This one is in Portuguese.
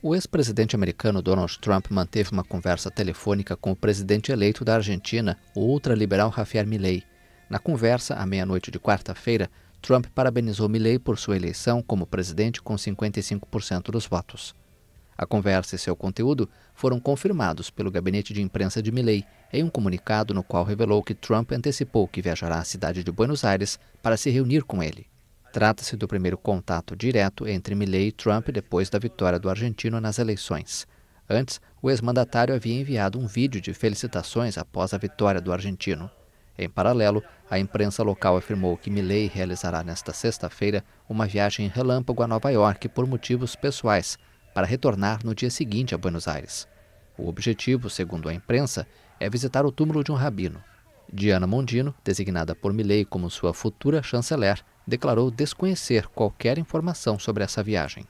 O ex-presidente americano Donald Trump manteve uma conversa telefônica com o presidente eleito da Argentina, o ultraliberal Javier Milley. Na conversa, à meia-noite de quarta-feira, Trump parabenizou Milley por sua eleição como presidente com 55% dos votos. A conversa e seu conteúdo foram confirmados pelo gabinete de imprensa de Milley em um comunicado no qual revelou que Trump antecipou que viajará à cidade de Buenos Aires para se reunir com ele. Trata-se do primeiro contato direto entre Milley e Trump depois da vitória do argentino nas eleições. Antes, o ex-mandatário havia enviado um vídeo de felicitações após a vitória do argentino. Em paralelo, a imprensa local afirmou que Milley realizará nesta sexta-feira uma viagem em relâmpago a Nova York por motivos pessoais, para retornar no dia seguinte a Buenos Aires. O objetivo, segundo a imprensa, é visitar o túmulo de um rabino. Diana Mondino, designada por Milley como sua futura chanceler, declarou desconhecer qualquer informação sobre essa viagem.